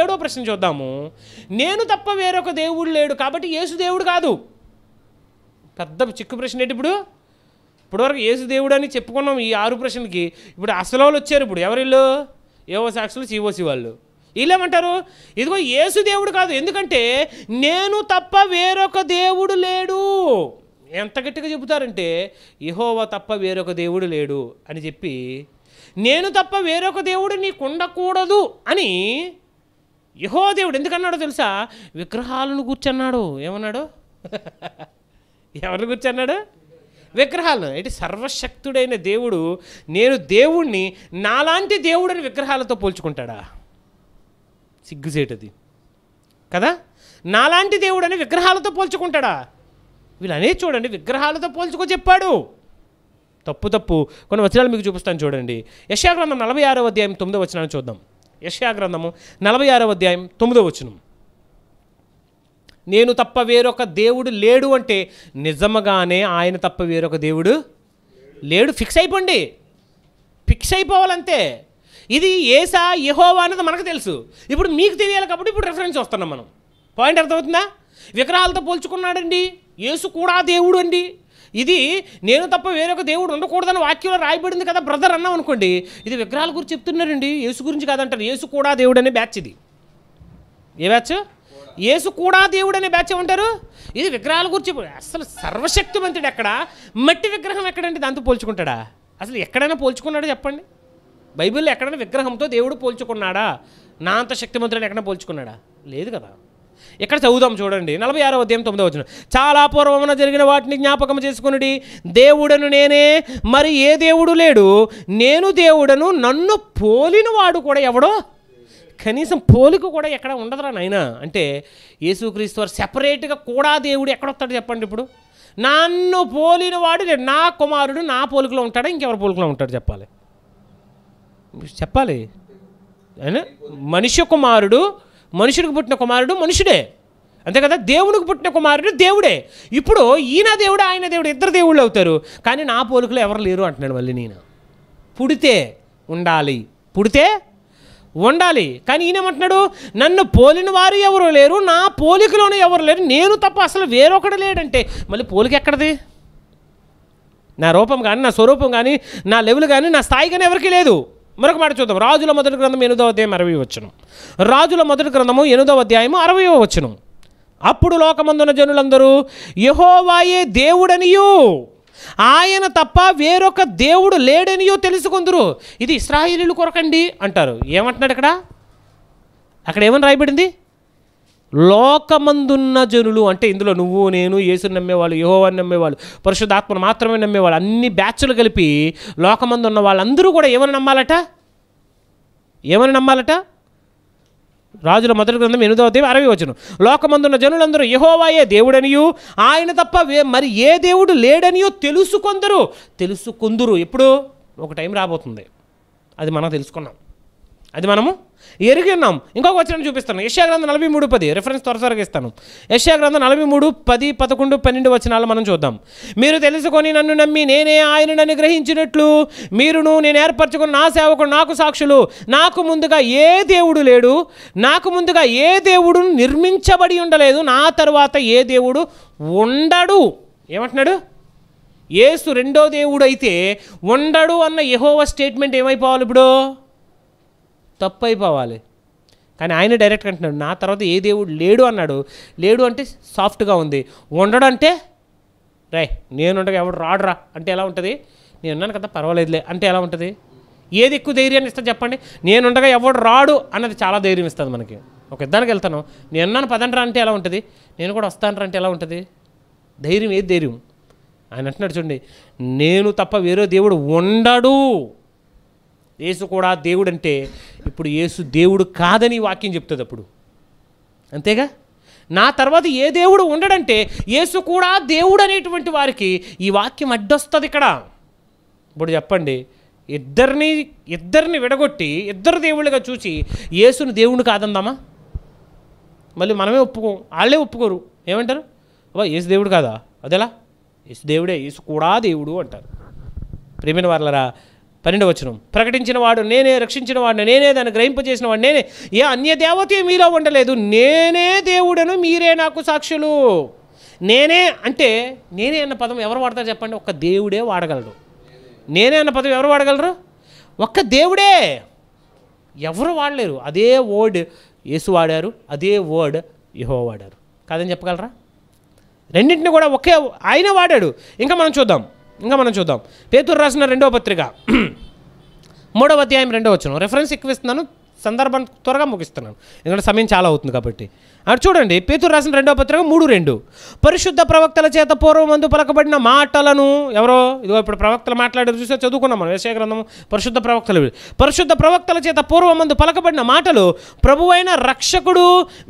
ఏడో ప్రశ్న చూద్దాము నేను తప్ప వేరొక దేవుడు లేడు కాబట్టి యేసు దేవుడు కాదు పెద్ద చిక్కు ప్రశ్న ఏంటి ఇప్పుడు ఇప్పటివరకు యేసు దేవుడు అని చెప్పుకున్నాం ఈ ఆరు ప్రశ్నలకి ఇప్పుడు అసలు వాళ్ళు వచ్చారు ఇప్పుడు వీళ్ళు ఏవో సాక్షులు సిఓసి వాళ్ళు వీళ్ళేమంటారు ఇదిగో యేసు దేవుడు కాదు ఎందుకంటే నేను తప్ప వేరొక దేవుడు లేడు ఎంత గట్టిగా చెబుతారంటే ఇహోవా తప్ప వేరొక దేవుడు లేడు అని చెప్పి నేను తప్ప వేరొక దేవుడు నీకుండకూడదు అని యహో దేవుడు ఎందుకన్నాడో తెలుసా విగ్రహాలను కూర్చన్నాడు ఏమన్నాడు ఎవరిని కూర్చన్నాడు విగ్రహాలను అంటే సర్వశక్తుడైన దేవుడు నేను దేవుణ్ణి నాలాంటి దేవుడని విగ్రహాలతో పోల్చుకుంటాడా సిగ్గుసేటది కదా నాలాంటి దేవుడని విగ్రహాలతో పోల్చుకుంటాడా వీళ్ళనే చూడండి విగ్రహాలతో పోల్చుకో చెప్పాడు తప్పు తప్పు కొన్ని వచనాలు మీకు చూపిస్తాను చూడండి యశాగ్రంథం నలభై ఆరో అధ్యాయం తొమ్మిదో వచనాన్ని చూద్దాం గ్రంథము నలభై ఆరవ అధ్యాయం తొమ్మిదో వచనం నేను తప్ప వేరొక దేవుడు లేడు అంటే నిజముగానే ఆయన తప్ప వేరొక దేవుడు లేడు ఫిక్స్ అయిపోండి ఫిక్స్ అయిపోవాలంతే ఇది ఏసా యహోవా అన్నది మనకు తెలుసు ఇప్పుడు మీకు తెలియాలి కాబట్టి ఇప్పుడు రెఫరెన్స్ వస్తున్నాం మనం పాయింట్ అర్థమవుతుందా విగ్రహాలతో పోల్చుకున్నాడండి యేసు కూడా దేవుడు అండి ఇది నేను తప్ప వేరొక దేవుడు ఉండకూడదని వాక్యంలో రాయబడింది కదా బ్రదర్ అన్నాం అనుకోండి ఇది విగ్రహాల గురించి చెప్తున్నారండి యేసు గురించి కాదంటారు యేసు కూడా దేవుడు అనే బ్యాచ్ ఇది ఏ బ్యాచ్ యేసు కూడా దేవుడు అనే బ్యాచ్ ఏమంటారు ఇది విగ్రహాల గురించి అసలు సర్వశక్తివంతుడు ఎక్కడ మట్టి విగ్రహం ఎక్కడండి దాంతో పోల్చుకుంటాడా అసలు ఎక్కడైనా పోల్చుకున్నాడా చెప్పండి బైబిల్లో ఎక్కడైనా విగ్రహంతో దేవుడు పోల్చుకున్నాడా నా అంత శక్తివంతుడు ఎక్కడైనా పోల్చుకున్నాడా లేదు కదా ఇక్కడ చదువుదాం చూడండి నలభై ఆరో అధ్యాయం తొమ్మిదో వచ్చిన చాలా పూర్వమున జరిగిన వాటిని జ్ఞాపకం చేసుకుని దేవుడను నేనే మరి ఏ దేవుడు లేడు నేను దేవుడను నన్ను పోలిన వాడు కూడా ఎవడో కనీసం పోలిక కూడా ఎక్కడ ఉండదురా నాయన అంటే యేసుక్రీస్తు వారు సెపరేట్గా కూడా దేవుడు ఎక్కడొస్తాడు చెప్పండి ఇప్పుడు నన్ను పోలిన వాడు లేడు నా కుమారుడు నా పోలికలో ఉంటాడా ఇంకెవరి పోలికలో ఉంటాడు చెప్పాలి చెప్పాలి మనిషి కుమారుడు మనుషుడికి పుట్టిన కుమారుడు మనుషుడే అంతే కదా దేవునికి పుట్టిన కుమారుడు దేవుడే ఇప్పుడు ఈయన దేవుడు ఆయన దేవుడు ఇద్దరు దేవుళ్ళు అవుతారు కానీ నా పోలికలు ఎవరు లేరు అంటున్నాడు మళ్ళీ నేను పుడితే ఉండాలి పుడితే ఉండాలి కానీ ఏమంటున్నాడు నన్ను పోలిన వారు ఎవరు లేరు నా పోలికలోనే ఎవరు లేరు నేను తప్ప అసలు వేరొకడు లేడంటే మళ్ళీ పోలిక ఎక్కడది నా రూపం కానీ నా స్వరూపం కానీ నా లెవెల్ కానీ నా స్థాయి కానీ ఎవరికీ లేదు మరొక మాట చూద్దాం రాజుల మొదటి గ్రంథం ఎనిమిదవ మరవి అరవై వచ్చును రాజుల మొదటి గ్రంథము ఎనిమిదవ అధ్యాయము అరవయో వచ్చును అప్పుడు లోకమందున జనులందరూ యహోవాయే దేవుడనియూ ఆయన తప్ప వేరొక దేవుడు లేడనియో తెలుసుకుందరు ఇది ఇస్రాయిలీలు కొరకండి అంటారు ఏమంటున్నాడు ఇక్కడ అక్కడ ఏమని రాయబడింది లోకమందున్న జనులు అంటే ఇందులో నువ్వు నేను యేసుని నమ్మేవాళ్ళు యహోవాన్ని నమ్మేవాళ్ళు పరిశుద్ధాత్మను మాత్రమే నమ్మేవాళ్ళు అన్ని బ్యాచ్లు కలిపి లోకమందు ఉన్న వాళ్ళందరూ కూడా ఏమని నమ్మాలట ఏమని నమ్మాలట రాజుల మొదటి గ్రంథం ఎనిమిదవ దేవి అరవై వచ్చును లోకమందున్న జనులందరూ యహోవాయే దేవుడనియు ఆయన తప్ప మరి ఏ దేవుడు లేడనియో తెలుసుకొందరు తెలుసుకుందరు ఇప్పుడు ఒక టైం రాబోతుంది అది మనం తెలుసుకున్నాం అది మనము ఎరిగినాం ఇంకొక వచ్చిన చూపిస్తాను యశాగ్రంథం నలభై మూడు పది రిఫరెన్స్ త్వర త్వరగా ఇస్తాను యశాగ్రంథం నలభై మూడు పది పదకొండు పన్నెండు వచనాలు మనం చూద్దాం మీరు తెలుసుకొని నన్ను నమ్మి నేనే ఆయనను గ్రహించినట్లు మీరును నేను ఏర్పరచుకున్న నా సేవకుడు నాకు సాక్షులు నాకు ముందుగా ఏ దేవుడు లేడు నాకు ముందుగా ఏ దేవుడు నిర్మించబడి ఉండలేదు నా తర్వాత ఏ దేవుడు ఉండడు ఏమంటున్నాడు ఏసు రెండో దేవుడు అయితే ఉండడు అన్న యహోవ స్టేట్మెంట్ ఏమైపోవాలి ఇప్పుడు తప్పు అయిపోవాలి కానీ ఆయన డైరెక్ట్ అంటున్నాడు నా తర్వాత ఏ దేవుడు లేడు అన్నాడు లేడు అంటే సాఫ్ట్గా ఉంది ఉండడం అంటే రే నేను ఉండగా ఎవడు రాడురా అంటే ఎలా ఉంటుంది నేను ఉన్నాను కదా పర్వాలేదులే అంటే ఎలా ఉంటుంది ఏది ఎక్కువ ధైర్యాన్ని ఇస్తుంది చెప్పండి నేను ఉండగా ఎవడు రాడు అన్నది చాలా ధైర్యం ఇస్తుంది మనకి ఒక ఇద్దరికి వెళ్తాను నేను ఉన్నాను పదండ్రా అంటే ఎలా ఉంటుంది నేను కూడా వస్తానరా అంటే ఎలా ఉంటుంది ధైర్యం ఏది ధైర్యం ఆయన అంటున్నాడు చూడండి నేను తప్ప వేరే దేవుడు ఉండడు యేసు కూడా దేవుడు అంటే ఇప్పుడు యేసు దేవుడు కాదని వాక్యం చెప్తుంది అప్పుడు అంతేగా నా తర్వాత ఏ దేవుడు ఉండడంటే యేసు కూడా దేవుడు అనేటువంటి వారికి ఈ వాక్యం అడ్డొస్తుంది ఇక్కడ ఇప్పుడు చెప్పండి ఇద్దరిని ఇద్దరిని విడగొట్టి ఇద్దరు దేవుళ్ళుగా చూసి యేసును దేవుడు కాదందామా మళ్ళీ మనమే ఒప్పుకోం వాళ్ళే ఒప్పుకోరు ఏమంటారు అబ్బా యేసు దేవుడు కాదా అదేలా యేసు దేవుడే యేసు కూడా దేవుడు అంటారు ప్రేమిన వాళ్ళరా పన్నెండు వచనం ప్రకటించిన వాడు నేనే రక్షించిన వాడిని నేనే దాన్ని గ్రహింపజేసిన వాడు నేనే ఏ అన్య దేవత మీలో ఉండలేదు నేనే దేవుడను మీరే నాకు సాక్షులు నేనే అంటే నేనే అన్న పదం ఎవరు వాడతారు చెప్పండి ఒక్క దేవుడే వాడగలడు నేనే అన్న పదం ఎవరు వాడగలరు ఒక్క దేవుడే ఎవరు వాడలేరు అదే వర్డ్ యేసు వాడారు అదే వర్డ్ యహో వాడారు కాదని చెప్పగలరా రెండింటిని కూడా ఒకే ఆయన వాడాడు ఇంకా మనం చూద్దాం ఇంకా మనం చూద్దాం పేతురు రాసిన రెండో పత్రిక మూడవ అధ్యాయం రెండవ వచ్చును రెఫరెన్స్ ఎక్కువ ఇస్తున్నాను సందర్భాన్ని త్వరగా ముగిస్తున్నాను ఎందుకంటే సమయం చాలా అవుతుంది కాబట్టి అటు చూడండి పేతురు రాసిన రెండో పత్రిక మూడు రెండు పరిశుద్ధ ప్రవక్తల చేత పూర్వం అందు పలకబడిన మాటలను ఎవరో ఇదిగో ఇప్పుడు ప్రవక్తలు మాట్లాడే చూసే చదువుకున్నాం మనం వేసే గ్రంథం పరిశుద్ధ ప్రవక్తలు పరిశుద్ధ ప్రవక్తల చేత పూర్వం అందు పలకబడిన మాటలు ప్రభువైన రక్షకుడు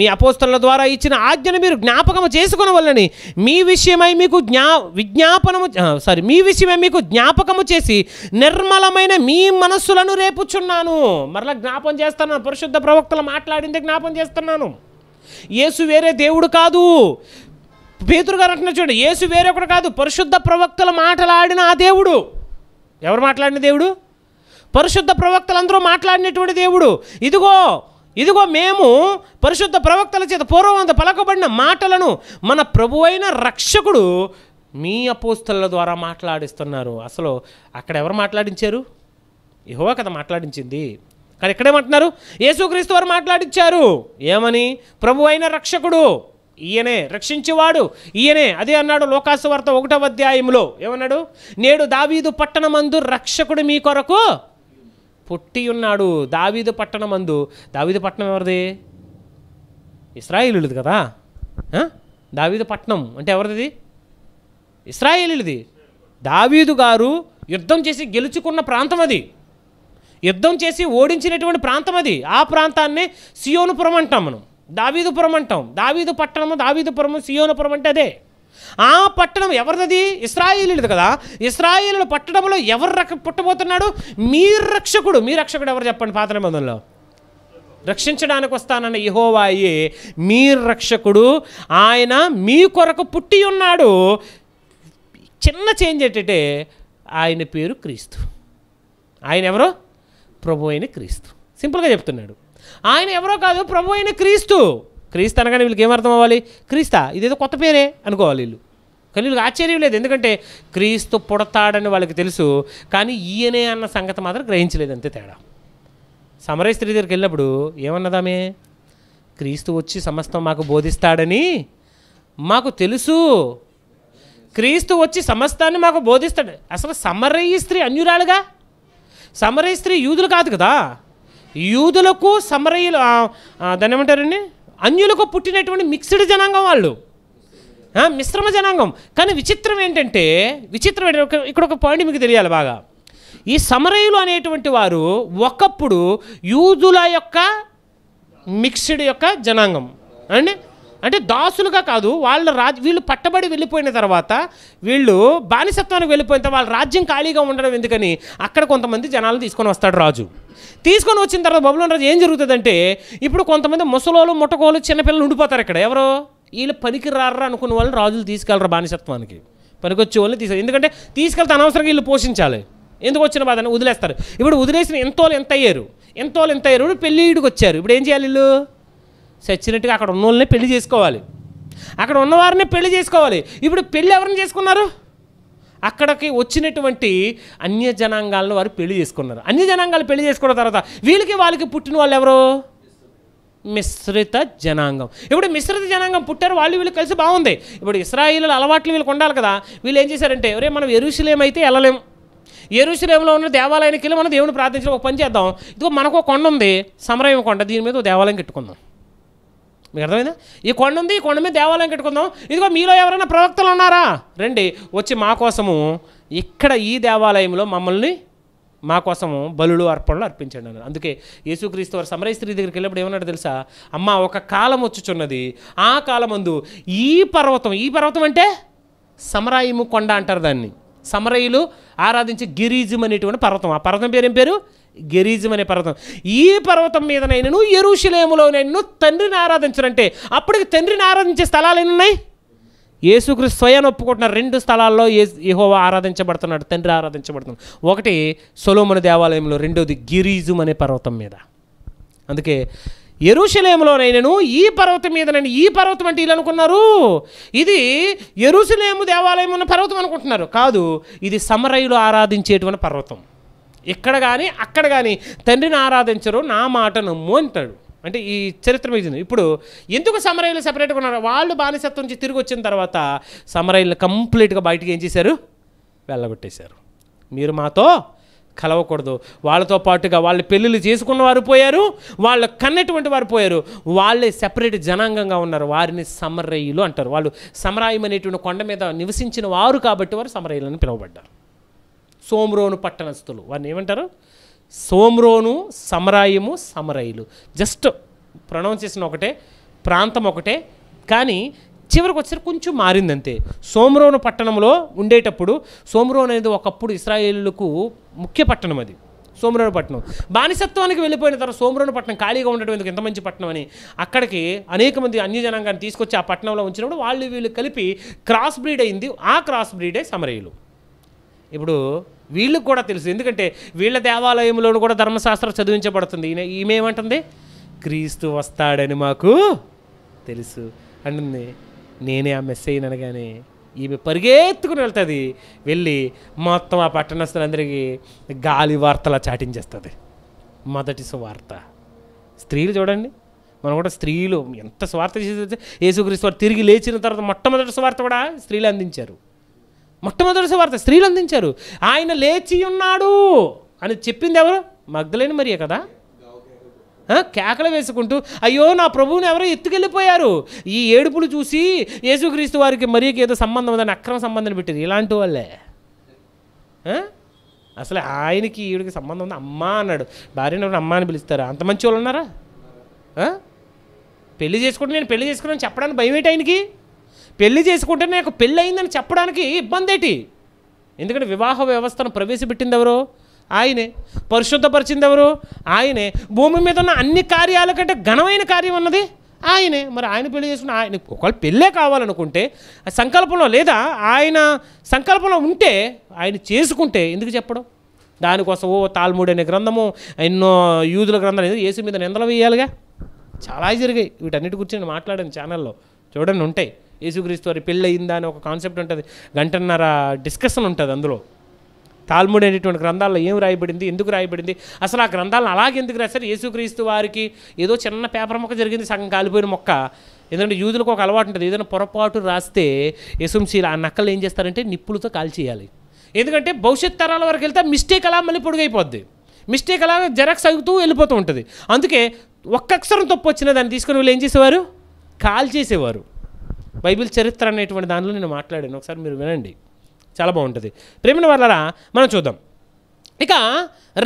మీ అపోస్తల ద్వారా ఇచ్చిన ఆజ్ఞను మీరు జ్ఞాపకం చేసుకునవల్లని మీ విషయమై మీకు జ్ఞా విజ్ఞాపనము సారీ మీ విషయమై మీకు జ్ఞాపకము చేసి నిర్మలమైన మీ మనస్సులను రేపుచున్నాను మరలా జ్ఞాపం చేస్తాను చేస్తున్నాను పరిశుద్ధ ప్రవక్తలు మాట్లాడింది జ్ఞాపం చేస్తున్నాను యేసు వేరే దేవుడు కాదు పేతురు గారు చూడు చూడండి యేసు ఒకటి కాదు పరిశుద్ధ ప్రవక్తలు మాట్లాడిన ఆ దేవుడు ఎవరు మాట్లాడిన దేవుడు పరిశుద్ధ ప్రవక్తలందరూ మాట్లాడినటువంటి దేవుడు ఇదిగో ఇదిగో మేము పరిశుద్ధ ప్రవక్తల చేత పూర్వం పలకబడిన మాటలను మన ప్రభువైన రక్షకుడు మీ అపోస్తల ద్వారా మాట్లాడిస్తున్నారు అసలు అక్కడ ఎవరు మాట్లాడించారు యహోవా కథ మాట్లాడించింది కానీ ఇక్కడేమంటున్నారు యేసుక్రీస్తు వారు మాట్లాడిచ్చారు ఏమని ప్రభు అయిన రక్షకుడు ఈయనే రక్షించేవాడు ఈయనే అదే అన్నాడు లోకాసు వార్త ఒకటవ అధ్యాయంలో ఏమన్నాడు నేడు దావీదు పట్టణమందు రక్షకుడు మీ కొరకు పుట్టి ఉన్నాడు దావీదు పట్టణమందు దావీదు పట్టణం ఎవరిది ఇస్రాయిలుది కదా దావీదు పట్టణం అంటే ఎవరిది ఇస్రాయిలుది దావీదు గారు యుద్ధం చేసి గెలుచుకున్న ప్రాంతం అది యుద్ధం చేసి ఓడించినటువంటి ప్రాంతం అది ఆ ప్రాంతాన్ని సియోనుపురం అంటాం మనం దావీదుపురం అంటాం దావీదు పట్టణము దావీదుపురము సియోనుపురం అంటే అదే ఆ పట్టణం ఎవరిది ఇస్రాయేలీలది కదా ఇస్రాయేలీల పట్టణంలో ఎవరు రక పుట్టబోతున్నాడు మీ రక్షకుడు మీ రక్షకుడు ఎవరు చెప్పండి పాత నిబంధనలో రక్షించడానికి వస్తానన్న యహోవాయే మీ రక్షకుడు ఆయన మీ కొరకు పుట్టి ఉన్నాడు చిన్న చేంజ్ ఏంటంటే ఆయన పేరు క్రీస్తు ఆయన ఎవరు ప్రభు అయిన క్రీస్తు సింపుల్గా చెప్తున్నాడు ఆయన ఎవరో కాదు ప్రభు అయిన క్రీస్తు క్రీస్తు అనగానే వీళ్ళకి ఏమర్థం అవ్వాలి క్రీస్తా ఇదేదో కొత్త పేరే అనుకోవాలి వీళ్ళు కానీ వీళ్ళకి ఆశ్చర్యం లేదు ఎందుకంటే క్రీస్తు పుడతాడని వాళ్ళకి తెలుసు కానీ ఈయనే అన్న సంగతి మాత్రం గ్రహించలేదు అంతే తేడా సమరయ స్త్రీ దగ్గరికి వెళ్ళినప్పుడు ఏమన్నదామే క్రీస్తు వచ్చి సమస్తం మాకు బోధిస్తాడని మాకు తెలుసు క్రీస్తు వచ్చి సమస్తాన్ని మాకు బోధిస్తాడు అసలు సమరయ్య స్త్రీ అన్యురాలుగా సమరయ స్త్రీ యూదులు కాదు కదా యూదులకు సమరయ్యలు దాన్ని ఏమంటారండి అన్యులకు పుట్టినటువంటి మిక్స్డ్ జనాంగం వాళ్ళు మిశ్రమ జనాంగం కానీ విచిత్రం ఏంటంటే విచిత్రం ఏంటంటే ఇక్కడ ఒక పాయింట్ మీకు తెలియాలి బాగా ఈ సమరయులు అనేటువంటి వారు ఒకప్పుడు యూదుల యొక్క మిక్స్డ్ యొక్క జనాంగం అండి అంటే దాసులుగా కాదు వాళ్ళ రాజ్ వీళ్ళు పట్టబడి వెళ్ళిపోయిన తర్వాత వీళ్ళు బానిసత్వానికి వెళ్ళిపోయిన తర్వాత వాళ్ళ రాజ్యం ఖాళీగా ఉండడం ఎందుకని అక్కడ కొంతమంది జనాలు తీసుకొని వస్తాడు రాజు తీసుకొని వచ్చిన తర్వాత బబులోని రాజు ఏం జరుగుతుందంటే ఇప్పుడు కొంతమంది ముసలోళ్ళు ముట్టకోలు చిన్నపిల్లలు ఉండిపోతారు ఇక్కడ ఎవరో వీళ్ళు పనికి రారా అనుకున్న వాళ్ళని రాజులు తీసుకెళ్ళరు బానిసత్వానికి పనికొచ్చే వాళ్ళని తీసుకెళ్ళి ఎందుకంటే తీసుకెళ్తే అనవసరంగా వీళ్ళు పోషించాలి ఎందుకు వచ్చిన బాధని వదిలేస్తారు ఇప్పుడు వదిలేసిన ఎంతో ఎంత అయ్యారు ఎంతో ఎంత అయ్యారు పెళ్ళిడికి వచ్చారు ఇప్పుడు ఏం చేయాలి వీళ్ళు చచ్చినట్టుగా అక్కడ ఉన్న వాళ్ళని పెళ్లి చేసుకోవాలి అక్కడ ఉన్నవారిని పెళ్లి చేసుకోవాలి ఇప్పుడు పెళ్ళి ఎవరిని చేసుకున్నారు అక్కడికి వచ్చినటువంటి అన్య జనాంగాలను వారు పెళ్లి చేసుకున్నారు అన్య జనాంగాలు పెళ్లి చేసుకున్న తర్వాత వీళ్ళకి వాళ్ళకి పుట్టిన వాళ్ళు ఎవరు మిశ్రిత జనాంగం ఇప్పుడు మిశ్రిత జనాంగం పుట్టారు వాళ్ళు వీళ్ళు కలిసి బాగుంది ఇప్పుడు ఇస్రాయిల్ అలవాట్లు వీళ్ళకి ఉండాలి కదా వీళ్ళు ఏం చేశారంటే ఎవరే మనం ఎరుశలేం అయితే వెళ్ళలేము ఎరుశలేంలో ఉన్న దేవాలయానికి వెళ్ళి మనం దేవుని ప్రార్థించడం ఒక పని చేద్దాం ఇదిగో మనకు కొండ ఉంది సమరయం కొండ దీని మీద దేవాలయం కట్టుకుందాం మీకు అర్థమైందా ఈ కొండ ఉంది ఈ కొండ మీద దేవాలయం కట్టుకుందాం ఇదిగో మీలో ఎవరైనా ప్రవక్తలు ఉన్నారా రండి వచ్చి మా కోసము ఇక్కడ ఈ దేవాలయంలో మమ్మల్ని మా కోసము బలులు అర్పణలు అర్పించండి అన్నారు అందుకే యేసుక్రీస్తు వారు సమరయ స్త్రీ దగ్గరికి వెళ్ళినప్పుడు ఏమన్నా తెలుసా అమ్మ ఒక కాలం వచ్చుచున్నది ఆ కాలమందు ఈ పర్వతం ఈ పర్వతం అంటే సమరాయిము కొండ అంటారు దాన్ని సమరయులు ఆరాధించే గిరీజం అనేటువంటి పర్వతం ఆ పర్వతం పేరేం పేరు గెరీజం అనే పర్వతం ఈ పర్వతం మీద నేను ఎరుషులేములో నేను తండ్రిని ఆరాధించరంటే అప్పటికి తండ్రిని ఆరాధించే స్థలాలు ఎన్ని ఉన్నాయి యేసుక్రీస్తు స్వయాన్ని ఒప్పుకుంటున్న రెండు స్థలాల్లో ఏ యహోవా ఆరాధించబడుతున్నాడు తండ్రి ఆరాధించబడుతున్నాడు ఒకటి సొలోమన దేవాలయంలో రెండోది గిరీజుం అనే పర్వతం మీద అందుకే నేను ఈ పర్వతం మీద నేను ఈ పర్వతం అంటే ఇల్లు అనుకున్నారు ఇది ఎరుసలేము దేవాలయం ఉన్న పర్వతం అనుకుంటున్నారు కాదు ఇది సమరయులు ఆరాధించేటువంటి పర్వతం ఇక్కడ కానీ అక్కడ కానీ తండ్రిని ఆరాధించరు నా మాట నమ్ము అంటాడు అంటే ఈ చరిత్ర మీద ఇప్పుడు ఎందుకు సమరయ్యలు సెపరేట్గా ఉన్నారు వాళ్ళు బానిసత్వం నుంచి తిరిగి వచ్చిన తర్వాత సమరయ్యలు కంప్లీట్గా బయటకు ఏం చేశారు వెళ్ళగొట్టేశారు మీరు మాతో కలవకూడదు వాళ్ళతో పాటుగా వాళ్ళ పెళ్ళిళ్ళు చేసుకున్న వారు పోయారు వాళ్ళు కన్నటువంటి వారు పోయారు వాళ్ళే సెపరేట్ జనాంగంగా ఉన్నారు వారిని సమరయ్యులు అంటారు వాళ్ళు సమరాయం అనేటువంటి కొండ మీద నివసించిన వారు కాబట్టి వారు సమరయ్యులని పిలువబడ్డారు సోమ్రోను పట్టణస్థులు వారిని ఏమంటారు సోమ్రోను సమరాయము సమరయ్యులు జస్ట్ ప్రొనౌన్సేషన్ ఒకటే ప్రాంతం ఒకటే కానీ చివరికి వచ్చేసరికి కొంచెం మారిందంతే సోమరోను పట్టణంలో ఉండేటప్పుడు సోమరోన్ అనేది ఒకప్పుడు ఇస్రాయేళ్లకు ముఖ్య పట్టణం అది పట్టణం బానిసత్వానికి వెళ్ళిపోయిన తర్వాత పట్నం ఖాళీగా ఉండటం ఎందుకు ఎంత మంచి పట్టణం అని అక్కడికి అనేక మంది అన్యజనాంగాన్ని తీసుకొచ్చి ఆ పట్టణంలో ఉంచినప్పుడు వాళ్ళు వీళ్ళు కలిపి క్రాస్ బ్రీడ్ అయింది ఆ క్రాస్ బ్రీడే సమరయులు ఇప్పుడు వీళ్ళకి కూడా తెలుసు ఎందుకంటే వీళ్ళ దేవాలయంలో కూడా ధర్మశాస్త్రం చదివించబడుతుంది ఈయన ఈమెమంటుంది క్రీస్తు వస్తాడని మాకు తెలుసు అంటుంది నేనే ఆ మెస్సేజ్ అనగానే ఈమె పరిగెత్తుకుని వెళ్తుంది వెళ్ళి మొత్తం ఆ పట్టణస్తులందరికీ గాలి వార్తలా చాటించేస్తుంది మొదటి సువార్త స్త్రీలు చూడండి మనం కూడా స్త్రీలు ఎంత స్వార్థ చేసే యేసుక్రీస్తు వారు తిరిగి లేచిన తర్వాత మొట్టమొదటి స్వార్థ కూడా స్త్రీలు అందించారు మొట్టమొదటి స్వార్థ స్త్రీలు అందించారు ఆయన లేచి ఉన్నాడు అని చెప్పింది ఎవరు మగ్గలేని మరియే కదా కేకలు వేసుకుంటూ అయ్యో నా ప్రభువుని ఎవరో ఎత్తుకెళ్ళిపోయారు ఈ ఏడుపులు చూసి యేసుక్రీస్తు వారికి మరీ ఏదో సంబంధం ఉందని అక్రమ సంబంధం పెట్టారు ఇలాంటి వాళ్ళే అసలు ఆయనకి ఈవిడికి సంబంధం ఉంది అమ్మా అన్నాడు భార్యను అమ్మా అని పిలుస్తారు అంత మంచి వాళ్ళు ఉన్నారా పెళ్లి చేసుకుంటే నేను పెళ్లి చేసుకున్నాను చెప్పడానికి భయం ఏంటి ఆయనకి పెళ్లి చేసుకుంటే నాకు పెళ్ళి అయిందని చెప్పడానికి ఇబ్బంది ఏంటి ఎందుకంటే వివాహ వ్యవస్థను ప్రవేశపెట్టింది ఎవరో ఆయనే పరిశుద్ధపరిచింది ఎవరు ఆయనే భూమి మీద ఉన్న అన్ని కార్యాల కంటే ఘనమైన కార్యం అన్నది ఆయనే మరి ఆయన పెళ్లి చేసుకున్న ఆయన ఒకవేళ పెళ్ళే కావాలనుకుంటే సంకల్పంలో లేదా ఆయన సంకల్పంలో ఉంటే ఆయన చేసుకుంటే ఎందుకు చెప్పడం దానికోసం ఓ తాల్ముడి అనే గ్రంథము ఎన్నో యూదుల గ్రంథాలు ఏసు మీద నిందలు వేయాలిగా చాలా జరిగాయి వీటన్నిటి గురించి నేను మాట్లాడాను ఛానల్లో చూడండి ఉంటాయి యేసుక్రీస్తు వారి పెళ్ళి అయిందా అని ఒక కాన్సెప్ట్ ఉంటుంది గంటన్నర డిస్కషన్ ఉంటుంది అందులో తాల్ముడ్ అనేటువంటి గ్రంథాల్లో ఏం రాయబడింది ఎందుకు రాయబడింది అసలు ఆ గ్రంథాలను అలాగే ఎందుకు రాశారు యేసుక్రీస్తు వారికి ఏదో చిన్న పేపర్ మొక్క జరిగింది సగం కాలిపోయిన మొక్క ఎందుకంటే యూదులకు ఒక అలవాటు ఉంటుంది ఏదైనా పొరపాటు రాస్తే ఎసుంసీలు ఆ నక్కలు ఏం చేస్తారంటే నిప్పులతో కాల్చేయాలి ఎందుకంటే భవిష్యత్ తరాల వరకు వెళ్తే మిస్టేక్ అలా మళ్ళీ పొడుగైపోద్ది మిస్టేక్ అలా జెరాక్స్ అవుతూ వెళ్ళిపోతూ ఉంటుంది అందుకే ఒక్క అక్షరం తప్పు వచ్చిన దాన్ని తీసుకుని వీళ్ళు ఏం చేసేవారు కాల్ చేసేవారు బైబిల్ చరిత్ర అనేటువంటి దానిలో నేను మాట్లాడాను ఒకసారి మీరు వినండి చాలా బాగుంటుంది ప్రేమిన వాళ్ళరా మనం చూద్దాం ఇక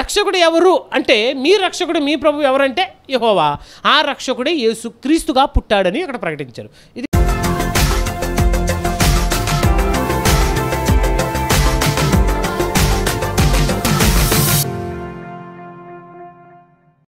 రక్షకుడు ఎవరు అంటే మీ రక్షకుడు మీ ప్రభు ఎవరంటే యహోవా ఆ రక్షకుడే యేసు క్రీస్తుగా పుట్టాడని అక్కడ ప్రకటించారు ఇది